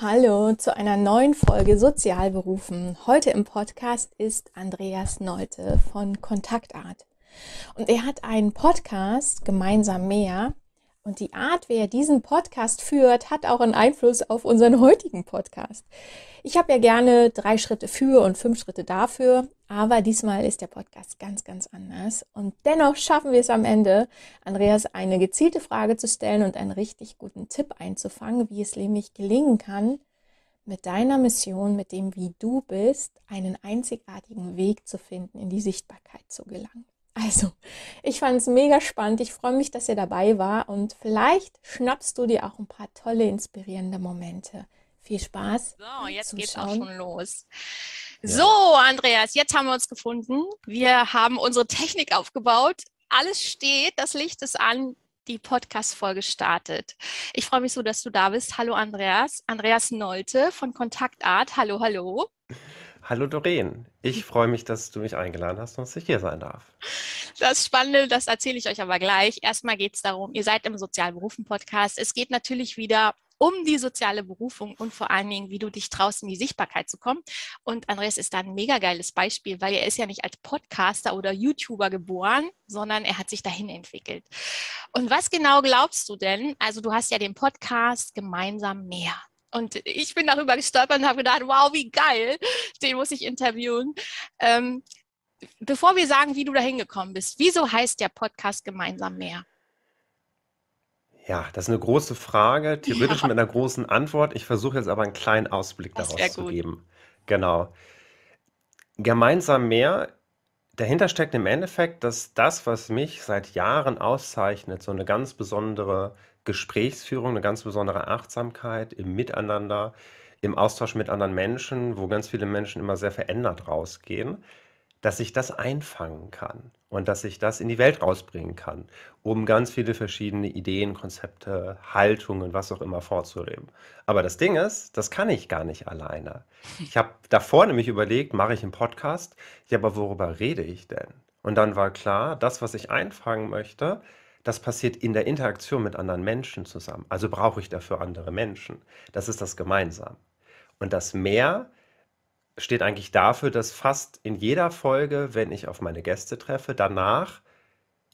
Hallo zu einer neuen Folge Sozialberufen. Heute im Podcast ist Andreas Neute von Kontaktart. Und er hat einen Podcast, Gemeinsam mehr, und die Art, wie er diesen Podcast führt, hat auch einen Einfluss auf unseren heutigen Podcast. Ich habe ja gerne drei Schritte für und fünf Schritte dafür, aber diesmal ist der Podcast ganz, ganz anders. Und dennoch schaffen wir es am Ende, Andreas eine gezielte Frage zu stellen und einen richtig guten Tipp einzufangen, wie es nämlich gelingen kann, mit deiner Mission, mit dem, wie du bist, einen einzigartigen Weg zu finden, in die Sichtbarkeit zu gelangen. Also, ich fand es mega spannend. Ich freue mich, dass ihr dabei war und vielleicht schnappst du dir auch ein paar tolle, inspirierende Momente. Viel Spaß. So, jetzt Zuschauen. geht's auch schon los. So, Andreas, jetzt haben wir uns gefunden. Wir haben unsere Technik aufgebaut. Alles steht, das Licht ist an, die Podcast-Folge startet. Ich freue mich so, dass du da bist. Hallo, Andreas. Andreas Nolte von Kontaktart. Hallo, hallo. Hallo Doreen, ich hm. freue mich, dass du mich eingeladen hast und dass ich hier sein darf. Das Spannende, das erzähle ich euch aber gleich. Erstmal geht es darum, ihr seid im Sozialberufen-Podcast. Es geht natürlich wieder um die soziale Berufung und vor allen Dingen, wie du dich traust, in die Sichtbarkeit zu kommen. Und Andreas ist da ein mega geiles Beispiel, weil er ist ja nicht als Podcaster oder YouTuber geboren, sondern er hat sich dahin entwickelt. Und was genau glaubst du denn? Also du hast ja den Podcast gemeinsam mehr. Und ich bin darüber gestolpert und habe gedacht, wow, wie geil, den muss ich interviewen. Ähm, bevor wir sagen, wie du da hingekommen bist, wieso heißt der Podcast gemeinsam mehr? Ja, das ist eine große Frage, theoretisch ja. mit einer großen Antwort. Ich versuche jetzt aber einen kleinen Ausblick das daraus zu geben. Genau. Gemeinsam mehr, dahinter steckt im Endeffekt, dass das, was mich seit Jahren auszeichnet, so eine ganz besondere Gesprächsführung, eine ganz besondere Achtsamkeit im Miteinander, im Austausch mit anderen Menschen, wo ganz viele Menschen immer sehr verändert rausgehen, dass ich das einfangen kann und dass ich das in die Welt rausbringen kann, um ganz viele verschiedene Ideen, Konzepte, Haltungen, was auch immer vorzuleben. Aber das Ding ist, das kann ich gar nicht alleine. Ich habe davor nämlich überlegt, mache ich einen Podcast? Ja, aber worüber rede ich denn? Und dann war klar, das, was ich einfangen möchte, das passiert in der Interaktion mit anderen Menschen zusammen. Also brauche ich dafür andere Menschen. Das ist das Gemeinsam. Und das Mehr steht eigentlich dafür, dass fast in jeder Folge, wenn ich auf meine Gäste treffe, danach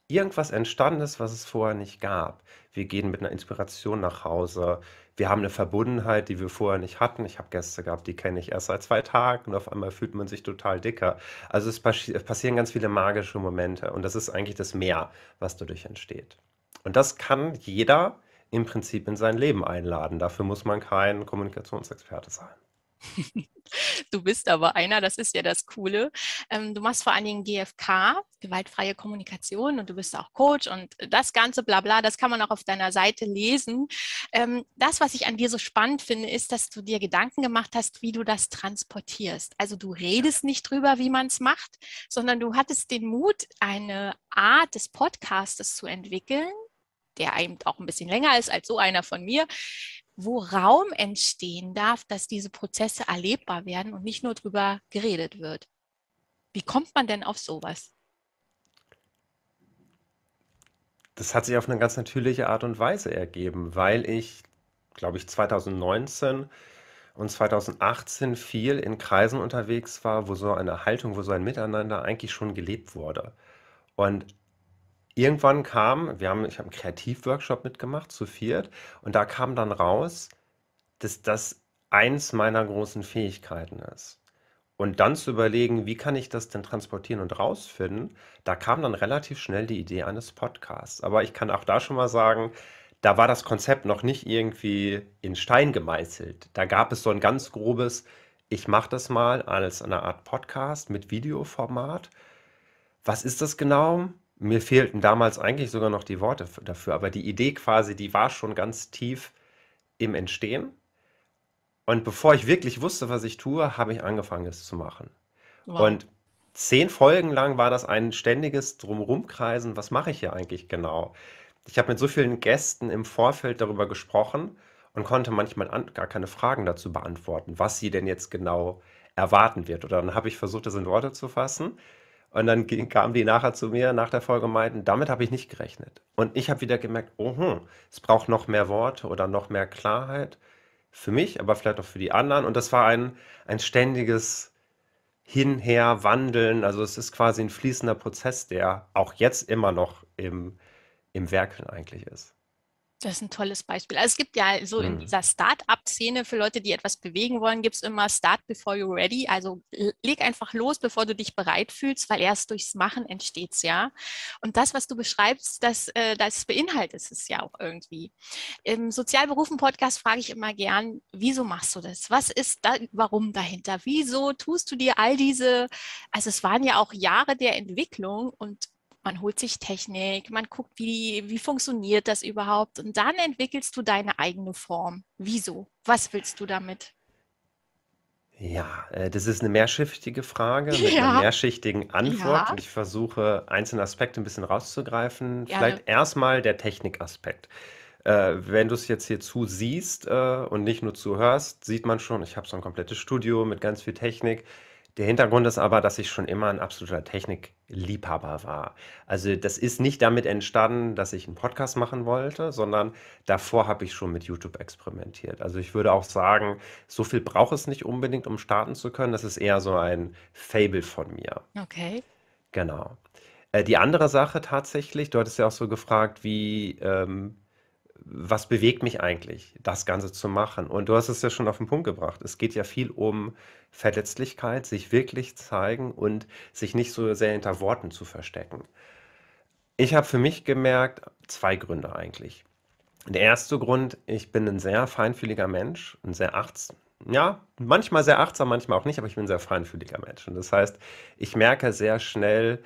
irgendwas entstanden ist, was es vorher nicht gab. Wir gehen mit einer Inspiration nach Hause wir haben eine Verbundenheit, die wir vorher nicht hatten. Ich habe Gäste gehabt, die kenne ich erst seit zwei Tagen und auf einmal fühlt man sich total dicker. Also es passi passieren ganz viele magische Momente und das ist eigentlich das Meer, was dadurch entsteht. Und das kann jeder im Prinzip in sein Leben einladen. Dafür muss man kein Kommunikationsexperte sein. Du bist aber einer, das ist ja das Coole. Ähm, du machst vor allen Dingen GFK, gewaltfreie Kommunikation, und du bist auch Coach und das ganze Blabla, das kann man auch auf deiner Seite lesen. Ähm, das, was ich an dir so spannend finde, ist, dass du dir Gedanken gemacht hast, wie du das transportierst. Also du redest nicht drüber, wie man es macht, sondern du hattest den Mut, eine Art des Podcastes zu entwickeln, der eben auch ein bisschen länger ist als so einer von mir, wo Raum entstehen darf, dass diese Prozesse erlebbar werden und nicht nur drüber geredet wird. Wie kommt man denn auf sowas? Das hat sich auf eine ganz natürliche Art und Weise ergeben, weil ich, glaube ich, 2019 und 2018 viel in Kreisen unterwegs war, wo so eine Haltung, wo so ein Miteinander eigentlich schon gelebt wurde. Und irgendwann kam, wir haben, ich habe einen Kreativworkshop mitgemacht, zu viert, und da kam dann raus, dass das eins meiner großen Fähigkeiten ist. Und dann zu überlegen, wie kann ich das denn transportieren und rausfinden, da kam dann relativ schnell die Idee eines Podcasts. Aber ich kann auch da schon mal sagen, da war das Konzept noch nicht irgendwie in Stein gemeißelt. Da gab es so ein ganz grobes, ich mache das mal als eine Art Podcast mit Videoformat. Was ist das genau? Mir fehlten damals eigentlich sogar noch die Worte dafür, aber die Idee quasi, die war schon ganz tief im Entstehen. Und bevor ich wirklich wusste, was ich tue, habe ich angefangen, es zu machen. Wow. Und zehn Folgen lang war das ein ständiges Drumrumkreisen, was mache ich hier eigentlich genau? Ich habe mit so vielen Gästen im Vorfeld darüber gesprochen und konnte manchmal an, gar keine Fragen dazu beantworten, was sie denn jetzt genau erwarten wird. Oder dann habe ich versucht, das in Worte zu fassen. Und dann kamen die nachher zu mir nach der Folge und meinten, damit habe ich nicht gerechnet. Und ich habe wieder gemerkt, oh, hm, es braucht noch mehr Worte oder noch mehr Klarheit für mich, aber vielleicht auch für die anderen. Und das war ein, ein ständiges Hinher, Wandeln. Also es ist quasi ein fließender Prozess, der auch jetzt immer noch im, im Werkeln eigentlich ist. Das ist ein tolles Beispiel. Also es gibt ja so in mhm. dieser Start-up-Szene für Leute, die etwas bewegen wollen, gibt es immer Start before you're ready. Also leg einfach los, bevor du dich bereit fühlst, weil erst durchs Machen entsteht ja. Und das, was du beschreibst, das, äh, das beinhaltet es ja auch irgendwie. Im Sozialberufen-Podcast frage ich immer gern, wieso machst du das? Was ist da, warum dahinter? Wieso tust du dir all diese, also es waren ja auch Jahre der Entwicklung und man holt sich Technik, man guckt, wie, wie funktioniert das überhaupt und dann entwickelst du deine eigene Form. Wieso? Was willst du damit? Ja, äh, das ist eine mehrschichtige Frage mit ja. einer mehrschichtigen Antwort ja. ich versuche, einzelne Aspekte ein bisschen rauszugreifen. Gerne. Vielleicht erstmal der Technikaspekt. Äh, wenn du es jetzt hier zusiehst äh, und nicht nur zuhörst, sieht man schon, ich habe so ein komplettes Studio mit ganz viel Technik. Der Hintergrund ist aber, dass ich schon immer ein absoluter Technik Liebhaber war. Also das ist nicht damit entstanden, dass ich einen Podcast machen wollte, sondern davor habe ich schon mit YouTube experimentiert. Also ich würde auch sagen, so viel braucht es nicht unbedingt, um starten zu können. Das ist eher so ein Fable von mir. Okay. Genau. Äh, die andere Sache tatsächlich, du hattest ja auch so gefragt, wie ähm, was bewegt mich eigentlich, das Ganze zu machen? Und du hast es ja schon auf den Punkt gebracht. Es geht ja viel um Verletzlichkeit, sich wirklich zeigen und sich nicht so sehr hinter Worten zu verstecken. Ich habe für mich gemerkt, zwei Gründe eigentlich. Der erste Grund, ich bin ein sehr feinfühliger Mensch, ein sehr achtsam, ja, manchmal sehr achtsam, manchmal auch nicht, aber ich bin ein sehr feinfühliger Mensch. Und das heißt, ich merke sehr schnell,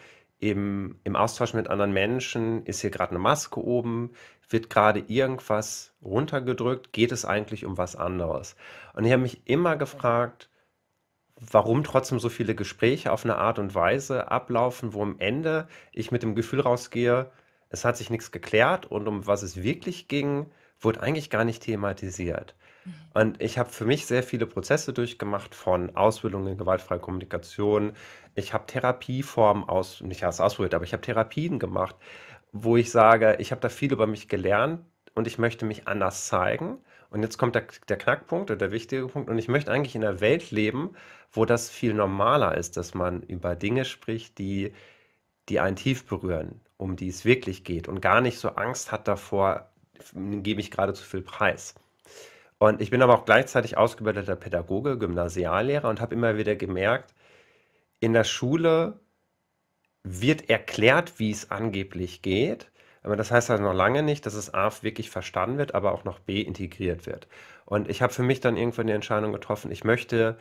im, im Austausch mit anderen Menschen, ist hier gerade eine Maske oben, wird gerade irgendwas runtergedrückt, geht es eigentlich um was anderes? Und ich habe mich immer gefragt, warum trotzdem so viele Gespräche auf eine Art und Weise ablaufen, wo am Ende ich mit dem Gefühl rausgehe, es hat sich nichts geklärt und um was es wirklich ging, wurde eigentlich gar nicht thematisiert. Und ich habe für mich sehr viele Prozesse durchgemacht von Ausbildung in gewaltfreie Kommunikation. Ich habe Therapieformen aus, nicht aus ausprobiert, aber ich habe Therapien gemacht, wo ich sage, ich habe da viel über mich gelernt und ich möchte mich anders zeigen. Und jetzt kommt der, der Knackpunkt oder der wichtige Punkt. Und ich möchte eigentlich in einer Welt leben, wo das viel normaler ist, dass man über Dinge spricht, die, die einen tief berühren, um die es wirklich geht und gar nicht so Angst hat davor, gebe ich gerade zu viel Preis. Und ich bin aber auch gleichzeitig ausgebildeter Pädagoge, Gymnasiallehrer und habe immer wieder gemerkt, in der Schule wird erklärt, wie es angeblich geht. Aber das heißt halt noch lange nicht, dass es A wirklich verstanden wird, aber auch noch B integriert wird. Und ich habe für mich dann irgendwann die Entscheidung getroffen, ich möchte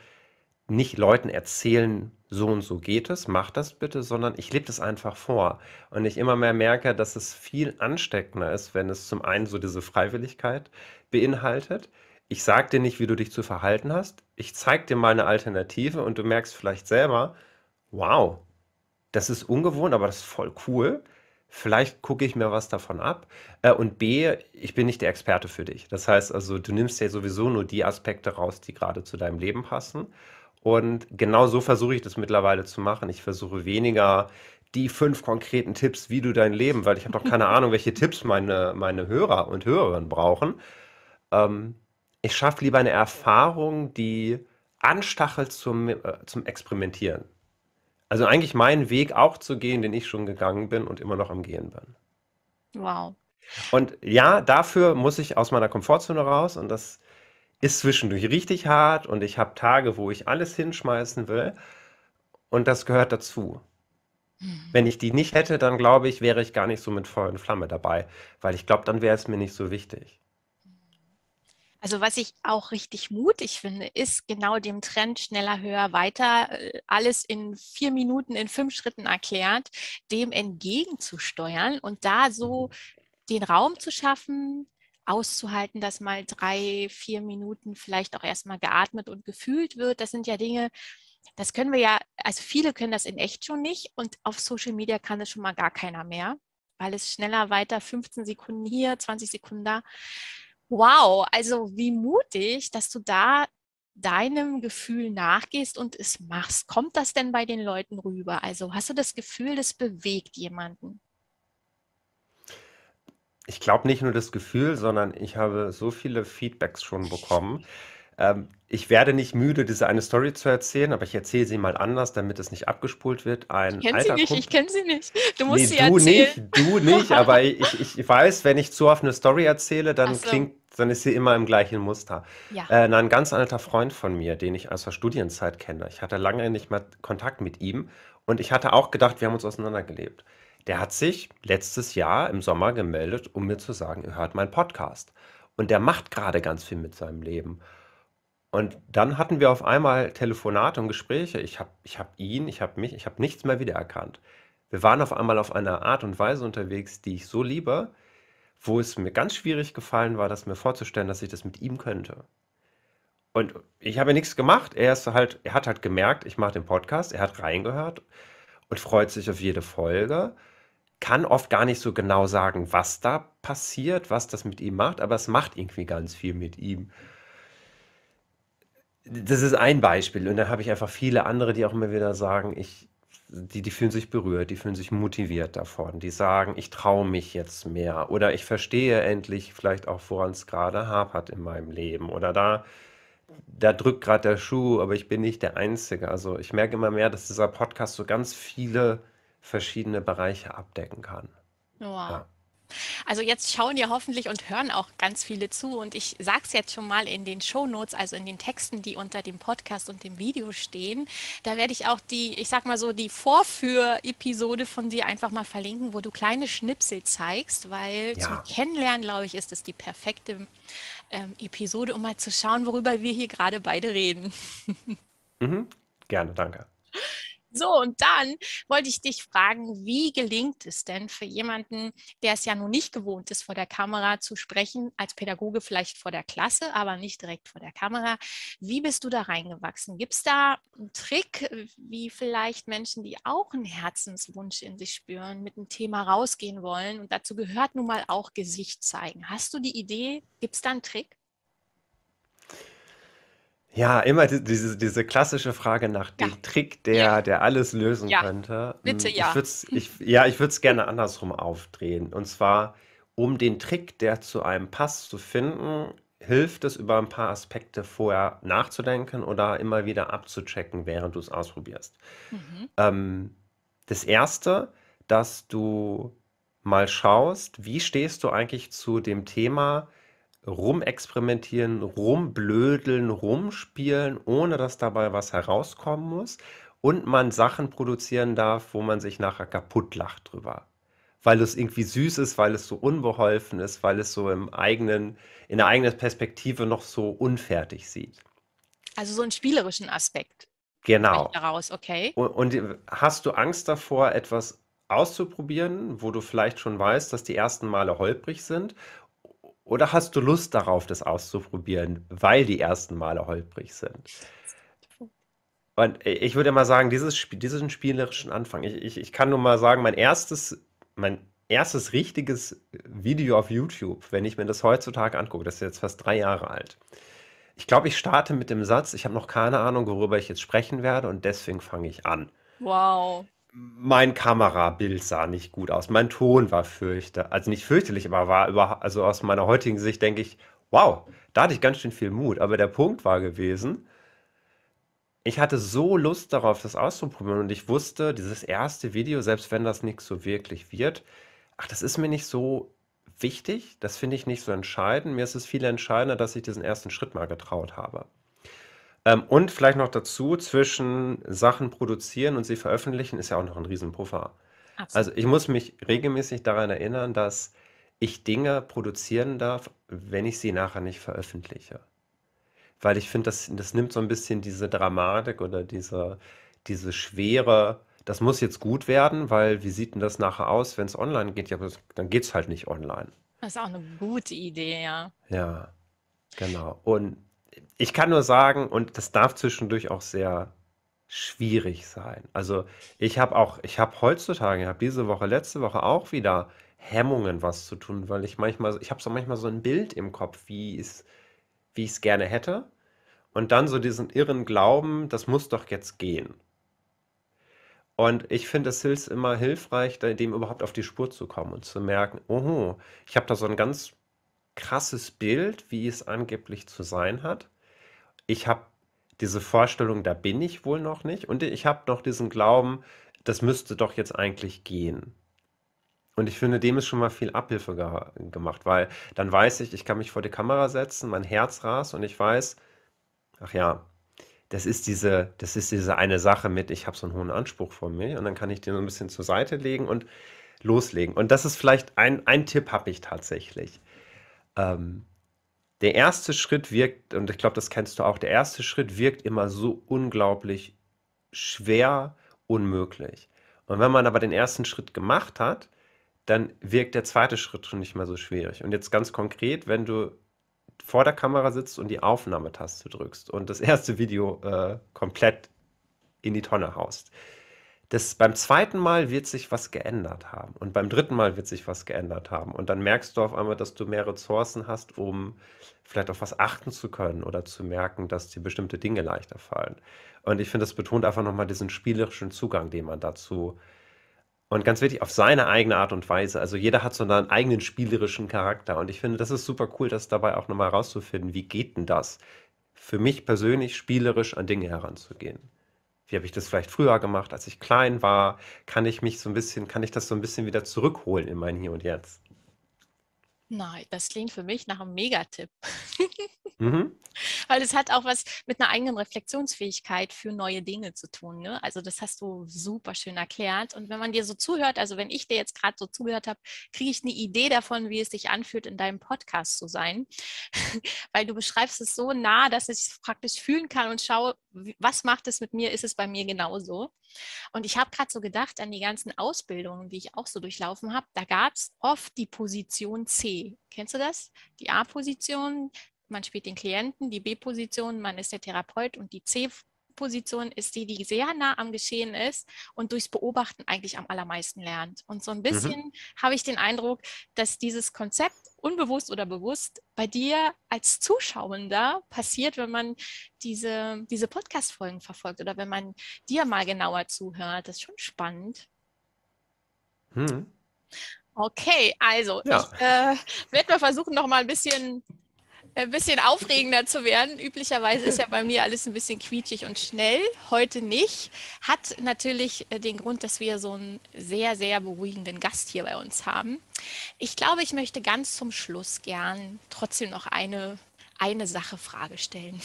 nicht Leuten erzählen, so und so geht es, mach das bitte, sondern ich lebe das einfach vor. Und ich immer mehr merke, dass es viel ansteckender ist, wenn es zum einen so diese Freiwilligkeit beinhaltet, ich sage dir nicht, wie du dich zu verhalten hast, ich zeige dir meine Alternative und du merkst vielleicht selber, wow, das ist ungewohnt, aber das ist voll cool. Vielleicht gucke ich mir was davon ab. Äh, und B, ich bin nicht der Experte für dich. Das heißt also, du nimmst ja sowieso nur die Aspekte raus, die gerade zu deinem Leben passen. Und genau so versuche ich das mittlerweile zu machen. Ich versuche weniger die fünf konkreten Tipps, wie du dein Leben, weil ich habe doch keine Ahnung, welche Tipps meine, meine Hörer und Hörerinnen brauchen. Ähm, ich schaffe lieber eine Erfahrung, die anstachelt zum, äh, zum Experimentieren. Also eigentlich meinen Weg auch zu gehen, den ich schon gegangen bin und immer noch am Gehen bin. Wow. Und ja, dafür muss ich aus meiner Komfortzone raus und das ist zwischendurch richtig hart und ich habe Tage, wo ich alles hinschmeißen will und das gehört dazu. Mhm. Wenn ich die nicht hätte, dann glaube ich, wäre ich gar nicht so mit Feuer und Flamme dabei, weil ich glaube, dann wäre es mir nicht so wichtig. Also was ich auch richtig mutig finde, ist genau dem Trend schneller, höher, weiter, äh, alles in vier Minuten, in fünf Schritten erklärt, dem entgegenzusteuern und da so mhm. den Raum zu schaffen, auszuhalten, dass mal drei, vier Minuten vielleicht auch erstmal geatmet und gefühlt wird. Das sind ja Dinge, das können wir ja, also viele können das in echt schon nicht und auf Social Media kann das schon mal gar keiner mehr, weil es schneller weiter, 15 Sekunden hier, 20 Sekunden da. Wow, also wie mutig, dass du da deinem Gefühl nachgehst und es machst. Kommt das denn bei den Leuten rüber? Also hast du das Gefühl, das bewegt jemanden? Ich glaube nicht nur das Gefühl, sondern ich habe so viele Feedbacks schon bekommen. Ähm, ich werde nicht müde, diese eine Story zu erzählen, aber ich erzähle sie mal anders, damit es nicht abgespult wird. Ein ich kenne sie nicht, Kumpel, ich kenne sie nicht. Du musst nee, sie du erzählen. Nicht, du nicht, aber ich, ich weiß, wenn ich zu oft eine Story erzähle, dann so. klingt dann ist sie immer im gleichen Muster. Ja. Äh, ein ganz alter Freund von mir, den ich aus der Studienzeit kenne, ich hatte lange nicht mehr Kontakt mit ihm und ich hatte auch gedacht, wir haben uns auseinandergelebt. Der hat sich letztes Jahr im Sommer gemeldet, um mir zu sagen, er hört meinen Podcast. Und der macht gerade ganz viel mit seinem Leben. Und dann hatten wir auf einmal Telefonate und Gespräche. Ich habe ich hab ihn, ich habe mich, ich habe nichts mehr wiedererkannt. Wir waren auf einmal auf einer Art und Weise unterwegs, die ich so liebe, wo es mir ganz schwierig gefallen war, das mir vorzustellen, dass ich das mit ihm könnte. Und ich habe nichts gemacht. Er ist halt, er hat halt gemerkt, ich mache den Podcast, er hat reingehört und freut sich auf jede Folge. Kann oft gar nicht so genau sagen, was da passiert, was das mit ihm macht, aber es macht irgendwie ganz viel mit ihm. Das ist ein Beispiel. Und dann habe ich einfach viele andere, die auch immer wieder sagen, ich, die, die fühlen sich berührt, die fühlen sich motiviert davon, die sagen, ich traue mich jetzt mehr oder ich verstehe endlich vielleicht auch, woran es gerade hapert in meinem Leben oder da, da drückt gerade der Schuh, aber ich bin nicht der Einzige. Also ich merke immer mehr, dass dieser Podcast so ganz viele verschiedene Bereiche abdecken kann. Wow. Ja. Also jetzt schauen ja hoffentlich und hören auch ganz viele zu. Und ich sage es jetzt schon mal in den Shownotes, also in den Texten, die unter dem Podcast und dem Video stehen. Da werde ich auch die, ich sag mal so, die Vorführ-Episode von dir einfach mal verlinken, wo du kleine Schnipsel zeigst, weil ja. zum Kennenlernen, glaube ich, ist es die perfekte ähm, Episode, um mal zu schauen, worüber wir hier gerade beide reden. mhm. Gerne, danke. So, und dann wollte ich dich fragen, wie gelingt es denn für jemanden, der es ja nun nicht gewohnt ist, vor der Kamera zu sprechen, als Pädagoge vielleicht vor der Klasse, aber nicht direkt vor der Kamera, wie bist du da reingewachsen? Gibt es da einen Trick, wie vielleicht Menschen, die auch einen Herzenswunsch in sich spüren, mit einem Thema rausgehen wollen? Und dazu gehört nun mal auch Gesicht zeigen. Hast du die Idee? Gibt es da einen Trick? Ja, immer diese, diese klassische Frage nach dem ja. Trick, der, ja. der alles lösen ja. könnte. Bitte hm, ja. Ich würd's, ich, ja, ich würde es gerne andersrum aufdrehen. Und zwar, um den Trick, der zu einem passt, zu finden, hilft es, über ein paar Aspekte vorher nachzudenken oder immer wieder abzuchecken, während du es ausprobierst. Mhm. Ähm, das Erste, dass du mal schaust, wie stehst du eigentlich zu dem Thema, rumexperimentieren, rumblödeln, rumspielen, ohne dass dabei was herauskommen muss. Und man Sachen produzieren darf, wo man sich nachher kaputt lacht drüber. Weil es irgendwie süß ist, weil es so unbeholfen ist, weil es so im eigenen, in der eigenen Perspektive noch so unfertig sieht. Also so einen spielerischen Aspekt. Genau. Daraus, okay. Und, und hast du Angst davor, etwas auszuprobieren, wo du vielleicht schon weißt, dass die ersten Male holprig sind oder hast du Lust darauf, das auszuprobieren, weil die ersten Male holprig sind? Und ich würde mal sagen, dieses Spiel, diesen spielerischen Anfang, ich, ich, ich kann nur mal sagen, mein erstes, mein erstes richtiges Video auf YouTube, wenn ich mir das heutzutage angucke, das ist jetzt fast drei Jahre alt. Ich glaube, ich starte mit dem Satz, ich habe noch keine Ahnung, worüber ich jetzt sprechen werde und deswegen fange ich an. Wow mein Kamerabild sah nicht gut aus. Mein Ton war fürchterlich. Also nicht fürchterlich, aber war über, also aus meiner heutigen Sicht denke ich, wow, da hatte ich ganz schön viel Mut. Aber der Punkt war gewesen, ich hatte so Lust darauf, das auszuprobieren und ich wusste, dieses erste Video, selbst wenn das nicht so wirklich wird, ach, das ist mir nicht so wichtig, das finde ich nicht so entscheidend. Mir ist es viel entscheidender, dass ich diesen ersten Schritt mal getraut habe. Ähm, und vielleicht noch dazu, zwischen Sachen produzieren und sie veröffentlichen ist ja auch noch ein Riesenpuffer. Also ich muss mich regelmäßig daran erinnern, dass ich Dinge produzieren darf, wenn ich sie nachher nicht veröffentliche. Weil ich finde, das, das nimmt so ein bisschen diese Dramatik oder diese, diese Schwere, das muss jetzt gut werden, weil wie sieht denn das nachher aus, wenn es online geht? Ja, dann geht es halt nicht online. Das ist auch eine gute Idee, ja. Ja, genau. Und ich kann nur sagen, und das darf zwischendurch auch sehr schwierig sein. Also ich habe auch, ich habe heutzutage, ich habe diese Woche, letzte Woche auch wieder Hemmungen, was zu tun, weil ich manchmal, ich habe so manchmal so ein Bild im Kopf, wie es, wie ich es gerne hätte. Und dann so diesen irren Glauben, das muss doch jetzt gehen. Und ich finde, es hilft immer hilfreich, dem überhaupt auf die Spur zu kommen und zu merken, oh, ich habe da so ein ganz krasses Bild, wie es angeblich zu sein hat ich habe diese Vorstellung, da bin ich wohl noch nicht. Und ich habe noch diesen Glauben, das müsste doch jetzt eigentlich gehen. Und ich finde, dem ist schon mal viel Abhilfe ge gemacht, weil dann weiß ich, ich kann mich vor die Kamera setzen, mein Herz rast und ich weiß, ach ja, das ist diese, das ist diese eine Sache mit, ich habe so einen hohen Anspruch vor mir und dann kann ich den so ein bisschen zur Seite legen und loslegen. Und das ist vielleicht ein, ein Tipp habe ich tatsächlich. Ähm, der erste Schritt wirkt, und ich glaube, das kennst du auch, der erste Schritt wirkt immer so unglaublich schwer unmöglich. Und wenn man aber den ersten Schritt gemacht hat, dann wirkt der zweite Schritt schon nicht mehr so schwierig. Und jetzt ganz konkret, wenn du vor der Kamera sitzt und die Aufnahmetaste drückst und das erste Video äh, komplett in die Tonne haust, das, beim zweiten Mal wird sich was geändert haben und beim dritten Mal wird sich was geändert haben und dann merkst du auf einmal, dass du mehr Ressourcen hast, um vielleicht auf was achten zu können oder zu merken, dass dir bestimmte Dinge leichter fallen. Und ich finde, das betont einfach nochmal diesen spielerischen Zugang, den man dazu und ganz wichtig, auf seine eigene Art und Weise. Also jeder hat so einen eigenen spielerischen Charakter. Und ich finde, das ist super cool, das dabei auch nochmal herauszufinden, wie geht denn das? Für mich persönlich spielerisch an Dinge heranzugehen wie habe ich das vielleicht früher gemacht, als ich klein war? Kann ich mich so ein bisschen, kann ich das so ein bisschen wieder zurückholen in mein Hier und Jetzt? Nein, das klingt für mich nach einem Megatipp. Mhm. weil es hat auch was mit einer eigenen Reflexionsfähigkeit für neue Dinge zu tun. Ne? Also das hast du super schön erklärt. Und wenn man dir so zuhört, also wenn ich dir jetzt gerade so zugehört habe, kriege ich eine Idee davon, wie es sich anfühlt, in deinem Podcast zu sein, weil du beschreibst es so nah, dass ich es praktisch fühlen kann und schaue, was macht es mit mir? Ist es bei mir genauso? Und ich habe gerade so gedacht an die ganzen Ausbildungen, die ich auch so durchlaufen habe. Da gab es oft die Position C. Kennst du das? Die A-Position, man spielt den Klienten, die B-Position, man ist der Therapeut und die C-Position ist die, die sehr nah am Geschehen ist und durchs Beobachten eigentlich am allermeisten lernt. Und so ein mhm. bisschen mhm. habe ich den Eindruck, dass dieses Konzept unbewusst oder bewusst bei dir als Zuschauender passiert, wenn man diese, diese Podcast-Folgen verfolgt oder wenn man dir mal genauer zuhört. Das ist schon spannend. Mhm. Okay, also ja. ich äh, werde mal versuchen, noch mal ein bisschen ein bisschen aufregender zu werden. Üblicherweise ist ja bei mir alles ein bisschen quietschig und schnell, heute nicht. Hat natürlich äh, den Grund, dass wir so einen sehr, sehr beruhigenden Gast hier bei uns haben. Ich glaube, ich möchte ganz zum Schluss gern trotzdem noch eine, eine Sache Frage stellen.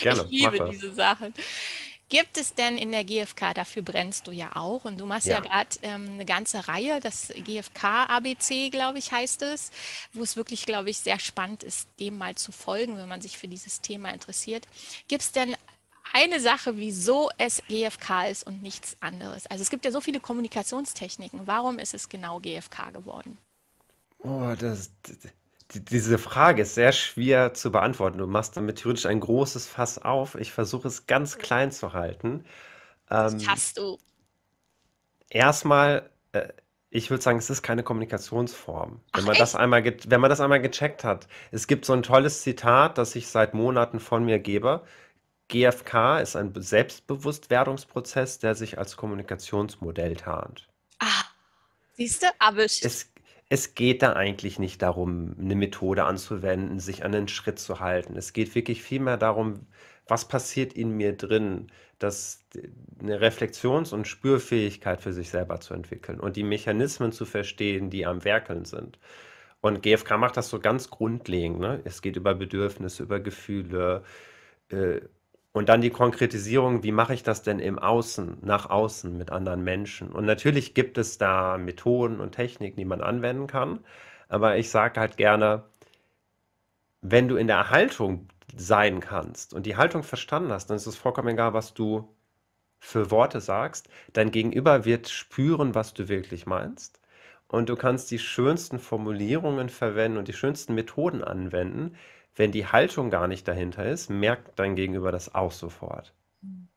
Gerne, ich liebe diese Sachen. Gibt es denn in der GfK, dafür brennst du ja auch und du machst ja, ja gerade ähm, eine ganze Reihe, das GfK-ABC, glaube ich, heißt es, wo es wirklich, glaube ich, sehr spannend ist, dem mal zu folgen, wenn man sich für dieses Thema interessiert. Gibt es denn eine Sache, wieso es GfK ist und nichts anderes? Also es gibt ja so viele Kommunikationstechniken. Warum ist es genau GfK geworden? Oh, das, diese Frage ist sehr schwer zu beantworten. Du machst damit theoretisch ein großes Fass auf. Ich versuche es ganz mhm. klein zu halten. Ähm, hast du. Erstmal, äh, ich würde sagen, es ist keine Kommunikationsform. Ach, wenn, man das einmal wenn man das einmal gecheckt hat. Es gibt so ein tolles Zitat, das ich seit Monaten von mir gebe. GFK ist ein Selbstbewusstwerdungsprozess, der sich als Kommunikationsmodell tarnt. Ah, siehst du, aber es, es geht da eigentlich nicht darum, eine Methode anzuwenden, sich an den Schritt zu halten. Es geht wirklich vielmehr darum, was passiert in mir drin, das, eine Reflexions- und Spürfähigkeit für sich selber zu entwickeln und die Mechanismen zu verstehen, die am Werkeln sind. Und GFK macht das so ganz grundlegend. Ne? Es geht über Bedürfnisse, über Gefühle, äh, und dann die Konkretisierung, wie mache ich das denn im Außen, nach außen mit anderen Menschen? Und natürlich gibt es da Methoden und Techniken, die man anwenden kann. Aber ich sage halt gerne, wenn du in der Haltung sein kannst und die Haltung verstanden hast, dann ist es vollkommen egal, was du für Worte sagst. Dein Gegenüber wird spüren, was du wirklich meinst. Und du kannst die schönsten Formulierungen verwenden und die schönsten Methoden anwenden wenn die Haltung gar nicht dahinter ist, merkt dein Gegenüber das auch sofort. Mhm.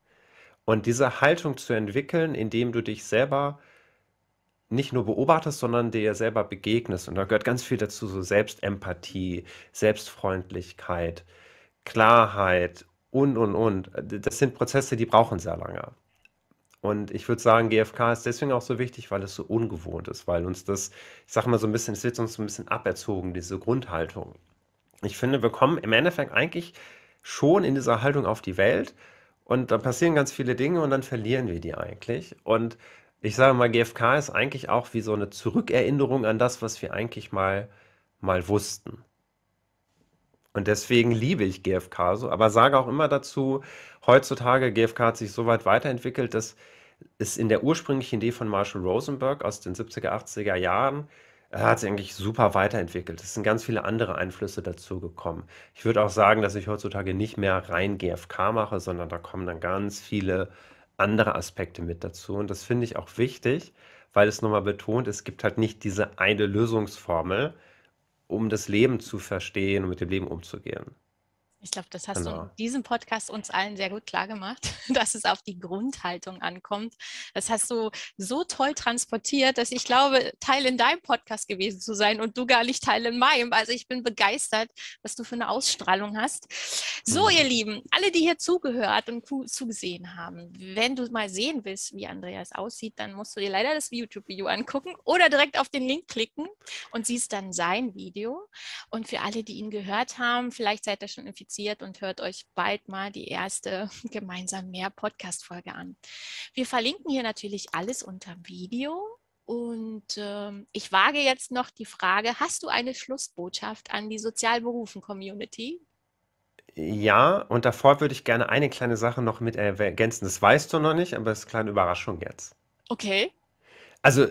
Und diese Haltung zu entwickeln, indem du dich selber nicht nur beobachtest, sondern dir selber begegnest. Und da gehört ganz viel dazu, so Selbstempathie, Selbstfreundlichkeit, Klarheit und, und, und. Das sind Prozesse, die brauchen sehr lange. Und ich würde sagen, GFK ist deswegen auch so wichtig, weil es so ungewohnt ist, weil uns das, ich sag mal so ein bisschen, es wird uns so ein bisschen aberzogen, diese Grundhaltung ich finde, wir kommen im Endeffekt eigentlich schon in dieser Haltung auf die Welt und da passieren ganz viele Dinge und dann verlieren wir die eigentlich. Und ich sage mal, GFK ist eigentlich auch wie so eine Zurückerinnerung an das, was wir eigentlich mal, mal wussten. Und deswegen liebe ich GFK so, aber sage auch immer dazu, heutzutage GFK hat sich so weit weiterentwickelt, dass es in der ursprünglichen Idee von Marshall Rosenberg aus den 70er, 80er Jahren er hat sich eigentlich super weiterentwickelt. Es sind ganz viele andere Einflüsse dazu gekommen. Ich würde auch sagen, dass ich heutzutage nicht mehr rein GFK mache, sondern da kommen dann ganz viele andere Aspekte mit dazu. Und das finde ich auch wichtig, weil es nochmal betont, es gibt halt nicht diese eine Lösungsformel, um das Leben zu verstehen und mit dem Leben umzugehen. Ich glaube, das hast genau. du in genau. diesem Podcast uns allen sehr gut klar gemacht, dass es auf die Grundhaltung ankommt. Das hast du so toll transportiert, dass ich glaube, Teil in deinem Podcast gewesen zu sein und du gar nicht Teil in meinem. Also ich bin begeistert, was du für eine Ausstrahlung hast. So, ihr mhm. Lieben, alle, die hier zugehört und zugesehen haben, wenn du mal sehen willst, wie Andreas aussieht, dann musst du dir leider das YouTube-Video angucken oder direkt auf den Link klicken und siehst dann sein Video. Und für alle, die ihn gehört haben, vielleicht seid ihr schon infiziert produziert und hört euch bald mal die erste gemeinsam mehr Podcast-Folge an. Wir verlinken hier natürlich alles unter Video. Und äh, ich wage jetzt noch die Frage, hast du eine Schlussbotschaft an die Sozialberufen-Community? Ja, und davor würde ich gerne eine kleine Sache noch mit ergänzen. Das weißt du noch nicht, aber es ist eine kleine Überraschung jetzt. Okay. Also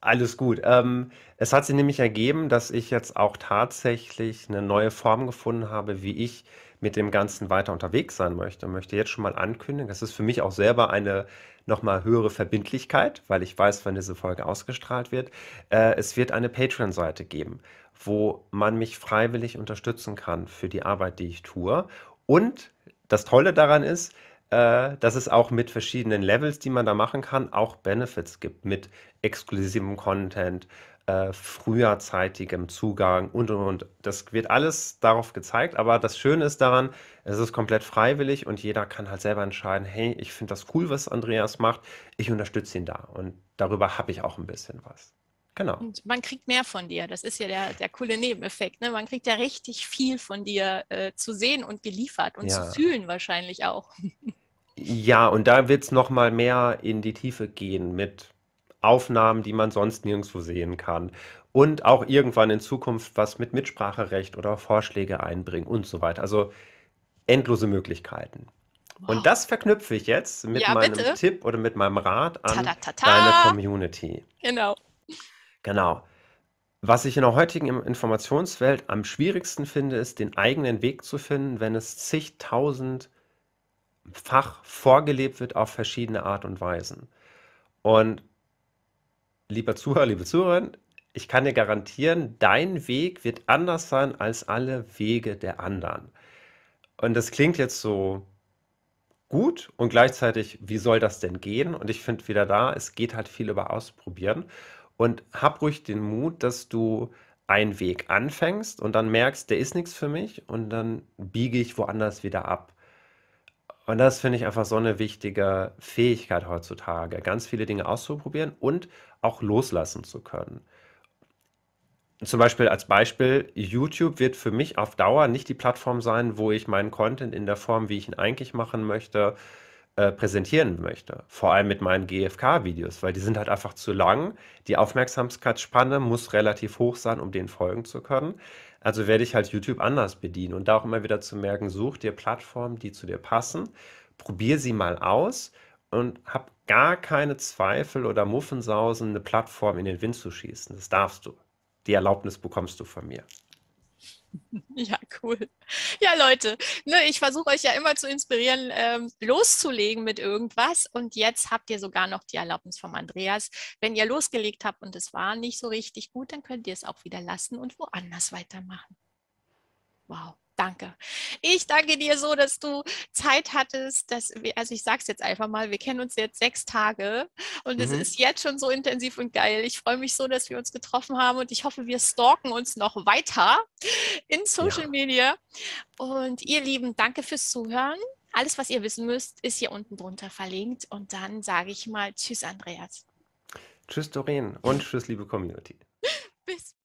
alles gut. Ähm, es hat sich nämlich ergeben, dass ich jetzt auch tatsächlich eine neue Form gefunden habe, wie ich mit dem Ganzen weiter unterwegs sein möchte. Ich möchte jetzt schon mal ankündigen, das ist für mich auch selber eine nochmal höhere Verbindlichkeit, weil ich weiß, wann diese Folge ausgestrahlt wird. Äh, es wird eine Patreon-Seite geben, wo man mich freiwillig unterstützen kann für die Arbeit, die ich tue. Und das Tolle daran ist, äh, dass es auch mit verschiedenen Levels, die man da machen kann, auch Benefits gibt mit exklusivem Content, äh, früherzeitigem Zugang und und und. Das wird alles darauf gezeigt, aber das Schöne ist daran, es ist komplett freiwillig und jeder kann halt selber entscheiden, hey, ich finde das cool, was Andreas macht, ich unterstütze ihn da und darüber habe ich auch ein bisschen was. Genau. Und man kriegt mehr von dir. Das ist ja der, der coole Nebeneffekt. Ne? Man kriegt ja richtig viel von dir äh, zu sehen und geliefert und ja. zu fühlen wahrscheinlich auch. Ja, und da wird es nochmal mehr in die Tiefe gehen mit Aufnahmen, die man sonst nirgendwo sehen kann. Und auch irgendwann in Zukunft was mit Mitspracherecht oder Vorschläge einbringen und so weiter. Also endlose Möglichkeiten. Wow. Und das verknüpfe ich jetzt mit ja, meinem bitte. Tipp oder mit meinem Rat an deine Community. Genau. Genau. Was ich in der heutigen Informationswelt am schwierigsten finde, ist, den eigenen Weg zu finden, wenn es zigtausend Fach vorgelebt wird auf verschiedene Art und Weisen. Und lieber Zuhörer, liebe Zuhörerin, ich kann dir garantieren, dein Weg wird anders sein als alle Wege der anderen. Und das klingt jetzt so gut und gleichzeitig, wie soll das denn gehen? Und ich finde wieder da, es geht halt viel über Ausprobieren. Und hab ruhig den Mut, dass du einen Weg anfängst und dann merkst, der ist nichts für mich und dann biege ich woanders wieder ab. Und das finde ich einfach so eine wichtige Fähigkeit heutzutage, ganz viele Dinge auszuprobieren und auch loslassen zu können. Zum Beispiel als Beispiel, YouTube wird für mich auf Dauer nicht die Plattform sein, wo ich meinen Content in der Form, wie ich ihn eigentlich machen möchte, äh, präsentieren möchte. Vor allem mit meinen GFK-Videos, weil die sind halt einfach zu lang. Die Aufmerksamkeitsspanne muss relativ hoch sein, um denen folgen zu können. Also werde ich halt YouTube anders bedienen und da auch immer wieder zu merken, such dir Plattformen, die zu dir passen, probier sie mal aus und hab gar keine Zweifel oder Muffensausen, eine Plattform in den Wind zu schießen. Das darfst du. Die Erlaubnis bekommst du von mir. Ja, cool. Ja, Leute, ne, ich versuche euch ja immer zu inspirieren, ähm, loszulegen mit irgendwas. Und jetzt habt ihr sogar noch die Erlaubnis vom Andreas. Wenn ihr losgelegt habt und es war nicht so richtig gut, dann könnt ihr es auch wieder lassen und woanders weitermachen. Wow. Danke. Ich danke dir so, dass du Zeit hattest, dass wir, also ich sag's jetzt einfach mal, wir kennen uns jetzt sechs Tage und mhm. es ist jetzt schon so intensiv und geil. Ich freue mich so, dass wir uns getroffen haben und ich hoffe, wir stalken uns noch weiter in Social ja. Media. Und ihr Lieben, danke fürs Zuhören. Alles, was ihr wissen müsst, ist hier unten drunter verlinkt. Und dann sage ich mal Tschüss, Andreas. Tschüss, Doreen. Und Tschüss, liebe Community. Bis.